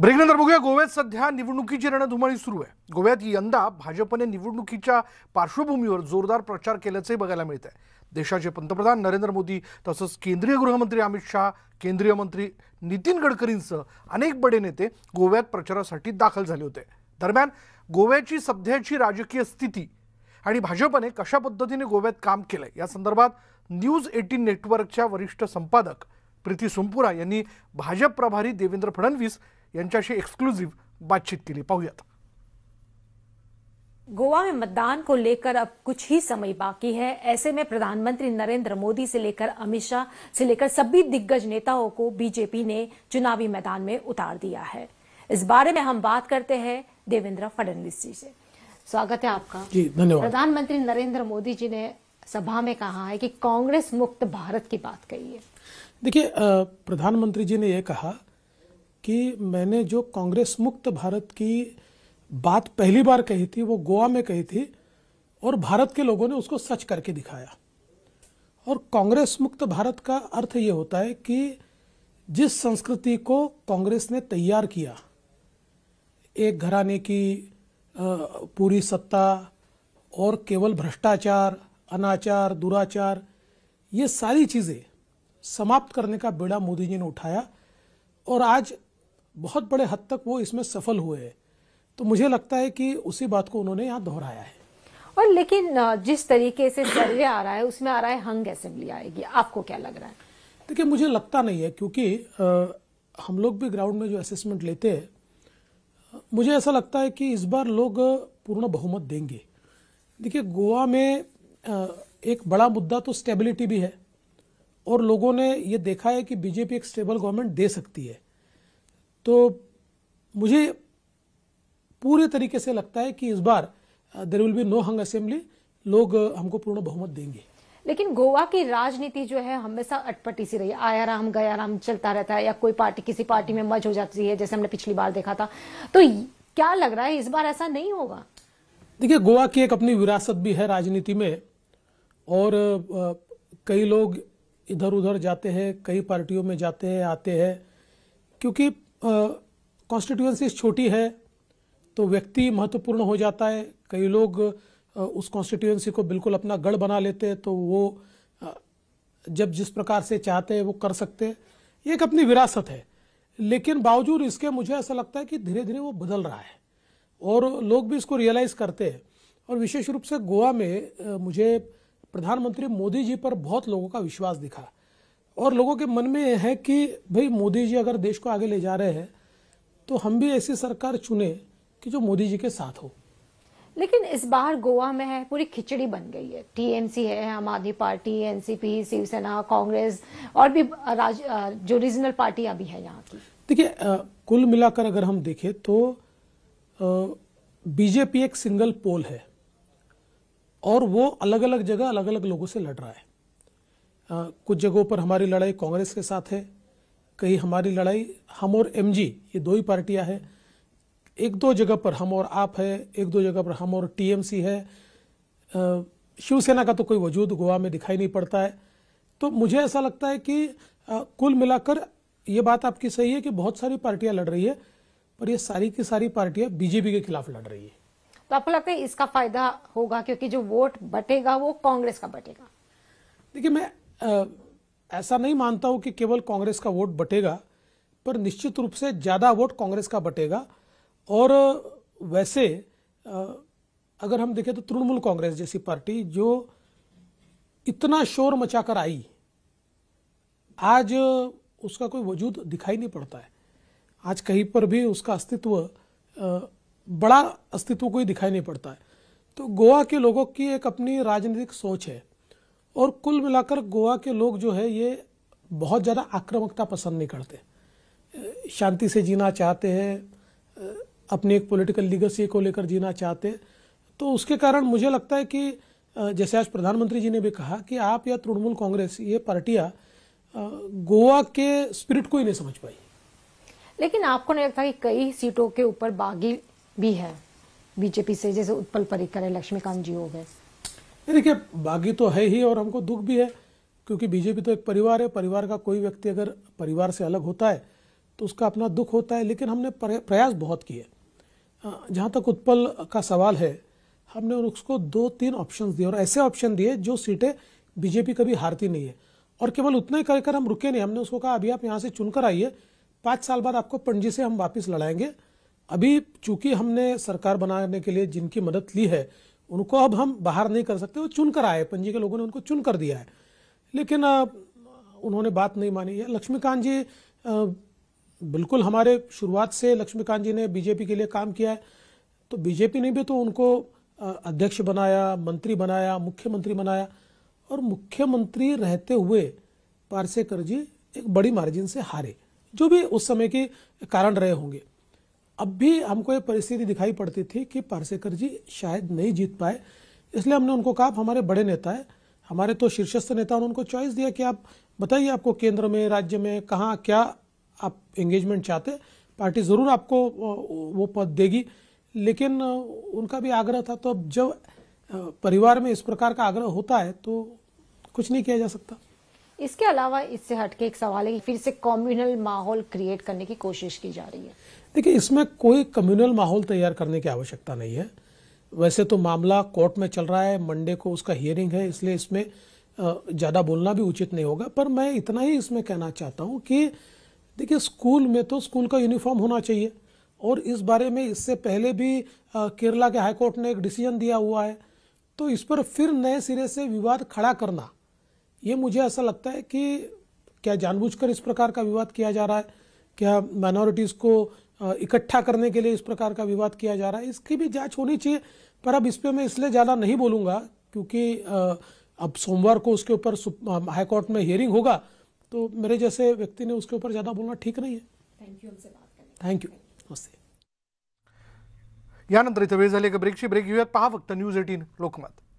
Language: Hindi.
ब्रेकनंतर बघूया गोव्यात सध्या निवडणुकीची रणधुमाळी सुरू आहे गोव्यात यंदा भाजपने निवडणुकीच्या पार्श्वभूमीवर जोरदार प्रचार केल्याचंही बघायला मिळत आहे देशाचे पंतप्रधान नरेंद्र मोदी तसंच केंद्रीय गृहमंत्री अमित शहा केंद्रीय मंत्री नितीन गडकरींसह अनेक बडे नेते गोव्यात प्रचारासाठी दाखल झाले होते दरम्यान गोव्याची सध्याची राजकीय स्थिती आणि भाजपने कशा पद्धतीने गोव्यात काम केलंय या संदर्भात न्यूज एटीन नेटवर्कच्या वरिष्ठ संपादक प्रीती सुंपुरा यांनी भाजप प्रभारी देवेंद्र फडणवीस यांच्याशी एक्सक्लुसिव बातचीत केली पाहूयात गोवा में मतदान को लेकर अब कुछ ही समय बाकी है ऐसे में प्रधानमंत्री नरेंद्र मोदी से लेकर अमित शाह से लेकर सभी दिग्गज नेताओं को बीजेपी ने चुनावी मैदान में उतार दिया है इस बारे में हम बात करते हैं देवेंद्र फडणवीस जी से स्वागत है आपका जी धन्यवाद प्रधानमंत्री नरेंद्र मोदी जी ने सभा में कहा है कि कांग्रेस मुक्त भारत की बात कही है देखिए प्रधानमंत्री जी ने यह कहा कि मैंने जो कांग्रेस मुक्त भारत की बात पहली बार कही थी वो गोवा में कही थी और भारत के लोगों ने उसको सच करके दिखाया और कांग्रेस मुक्त भारत का अर्थ ये होता है कि जिस संस्कृति को कांग्रेस ने तैयार किया एक घराने की पूरी सत्ता और केवल भ्रष्टाचार अनाचार दुराचार ये सारी चीज़ें समाप्त करने का बेड़ा मोदी जी ने उठाया और आज बहुत बड़े हद तक वो इसमें सफल हुए हैं तो मुझे लगता है कि उसी बात को उन्होंने यहाँ दोहराया है और लेकिन जिस तरीके से जरिया आ रहा है उसमें आ रहा है हंग असेंबली आएगी आपको क्या लग रहा है देखिए मुझे लगता नहीं है क्योंकि आ, हम लोग भी ग्राउंड में जो असेसमेंट लेते हैं मुझे ऐसा लगता है कि इस बार लोग पूर्ण बहुमत देंगे देखिए गोवा में आ, एक बड़ा मुद्दा तो स्टेबिलिटी भी है और लोगों ने ये देखा है कि बीजेपी एक स्टेबल गवर्नमेंट दे सकती है तो मुझे पूरे तरीके से लगता है कि इस बार there will be no hung assembly लोग uh, हमको पूर्ण बहुमत देंगे लेकिन गोवा की राजनीति जो है हमेशा अटपटी सी रही आया राम गया राम चलता रहता है या कोई पार्टी किसी पार्टी में मज हो जाती है जैसे हमने पिछली बार देखा था तो क्या लग रहा है इस बार ऐसा नहीं होगा देखिए गोवा की एक अपनी विरासत भी है राजनीति में और uh, कई लोग इधर उधर जाते हैं कई पार्टियों में जाते हैं आते हैं क्योंकि कॉन्स्टिट्यूंसी छोटी है तो व्यक्ति महत्वपूर्ण हो जाता है कई लोग उस कॉन्स्टिट्यूंसी को बिल्कुल अपना गढ़ बना लेते हैं तो वो जब जिस प्रकार से चाहते हैं वो कर सकते हैं ये एक अपनी विरासत है लेकिन बावजूद इसके मुझे ऐसा लगता है कि धीरे धीरे वो बदल रहा है और लोग भी इसको रियलाइज़ करते हैं और विशेष रूप से गोवा में मुझे प्रधानमंत्री मोदी जी पर बहुत लोगों का विश्वास दिखा और लोगों के मन में है कि भाई मोदी जी अगर देश को आगे ले जा रहे हैं तो हम भी ऐसी सरकार चुने कि जो मोदी जी के साथ हो लेकिन इस बार गोवा में है पूरी खिचड़ी बन गई है टीएमसी है आम आदमी पार्टी एनसीपी शिवसेना कांग्रेस और भी राज जो रीजनल पार्टियां भी है यहाँ की देखिए कुल मिलाकर अगर हम देखें तो बीजेपी एक सिंगल पोल है और वो अलग अलग जगह अलग अलग लोगों से लड़ रहा है कुछ जगहों पर हमारी लड़ाई कांग्रेस के साथ है कहीं हमारी लड़ाई हम और एमजी ये दो ही पार्टियां हैं एक दो जगह पर हम और आप है एक दो जगह पर हम और टीएमसी है शिवसेना का तो कोई वजूद गोवा में दिखाई नहीं पड़ता है तो मुझे ऐसा लगता है कि कुल मिलाकर ये बात आपकी सही है कि बहुत सारी पार्टियां लड़ रही है पर ये सारी की सारी पार्टियां बीजेपी के खिलाफ लड़ रही है तो आपको लगता है इसका फायदा होगा क्योंकि जो वोट बटेगा वो कांग्रेस का बटेगा देखिए मैं ऐसा नहीं मानता हूं कि केवल कांग्रेस का वोट बटेगा पर निश्चित रूप से ज़्यादा वोट कांग्रेस का बटेगा और वैसे अगर हम देखें तो तृणमूल कांग्रेस जैसी पार्टी जो इतना शोर मचाकर आई आज उसका कोई वजूद दिखाई नहीं पड़ता है आज कहीं पर भी उसका अस्तित्व बड़ा अस्तित्व कोई दिखाई नहीं पड़ता है तो गोवा के लोगों की एक अपनी राजनीतिक सोच है और कुल मिलाकर गोवा के लोग जो है ये बहुत ज़्यादा आक्रामकता पसंद नहीं करते शांति से जीना चाहते हैं अपनी एक पॉलिटिकल लीगसी को लेकर जीना चाहते हैं तो उसके कारण मुझे लगता है कि जैसे आज प्रधानमंत्री जी ने भी कहा कि आप या तृणमूल कांग्रेस ये पार्टियाँ गोवा के स्पिरिट को ही नहीं समझ पाई लेकिन आपको नहीं लगता कि कई सीटों के ऊपर बागी भी है बीजेपी से जैसे उत्पल परिकर है लक्ष्मीकांत जी हो गए देखिए बागी तो है ही और हमको दुख भी है क्योंकि बीजेपी तो एक परिवार है परिवार का कोई व्यक्ति अगर परिवार से अलग होता है तो उसका अपना दुख होता है लेकिन हमने प्रयास बहुत किए जहाँ तक उत्पल का सवाल है हमने उसको दो तीन ऑप्शन दिए और ऐसे ऑप्शन दिए जो सीटें बीजेपी कभी हारती नहीं है और केवल उतना ही कर हम रुके नहीं हमने उसको कहा अभी आप यहाँ से चुनकर आइए पाँच साल बाद आपको पणजी से हम वापस लड़ाएंगे अभी चूंकि हमने सरकार बनाने के लिए जिनकी मदद ली है उनको अब हम बाहर नहीं कर सकते वो चुन कर आए पंजी के लोगों ने उनको चुन कर दिया है लेकिन उन्होंने बात नहीं मानी है लक्ष्मीकांत जी बिल्कुल हमारे शुरुआत से लक्ष्मीकांत जी ने बीजेपी के लिए काम किया है तो बीजेपी ने भी तो उनको अध्यक्ष बनाया मंत्री बनाया मुख्यमंत्री बनाया और मुख्यमंत्री रहते हुए पारसेकर जी एक बड़ी मार्जिन से हारे जो भी उस समय के कारण रहे होंगे अब भी हमको ये परिस्थिति दिखाई पड़ती थी कि पारसेकर जी शायद नहीं जीत पाए इसलिए हमने उनको कहा हमारे बड़े नेता है हमारे तो शीर्षस्थ नेता ने उनको चॉइस दिया कि आप बताइए आपको केंद्र में राज्य में कहाँ क्या आप एंगेजमेंट चाहते पार्टी ज़रूर आपको वो पद देगी लेकिन उनका भी आग्रह था तो अब जब परिवार में इस प्रकार का आग्रह होता है तो कुछ नहीं किया जा सकता इसके अलावा इससे हटके एक सवाल है कि फिर से कॉम्युनल माहौल क्रिएट करने की कोशिश की जा रही है देखिए इसमें कोई कम्युनल माहौल तैयार करने की आवश्यकता नहीं है वैसे तो मामला कोर्ट में चल रहा है मंडे को उसका हियरिंग है इसलिए इसमें ज़्यादा बोलना भी उचित नहीं होगा पर मैं इतना ही इसमें कहना चाहता हूँ कि देखिए स्कूल में तो स्कूल का यूनिफॉर्म होना चाहिए और इस बारे में इससे पहले भी केरला के हाईकोर्ट ने एक डिसीजन दिया हुआ है तो इस पर फिर नए सिरे से विवाद खड़ा करना ये मुझे ऐसा लगता है कि क्या जानबूझकर इस प्रकार का विवाद किया जा रहा है क्या माइनॉरिटीज़ को इकट्ठा करने के लिए इस प्रकार का विवाद किया जा रहा है इसकी भी जांच होनी चाहिए पर अब इस पर मैं इसलिए ज़्यादा नहीं बोलूँगा क्योंकि अब सोमवार को उसके ऊपर हाईकोर्ट में हियरिंग होगा तो मेरे जैसे व्यक्ति ने उसके ऊपर ज़्यादा बोलना ठीक नहीं है थैंक यू नमस्ते यानंतर इथे वेळ झाली एक ब्रेकची ब्रेक घेऊयात पहा फक्त न्यूज एटीन लोकमत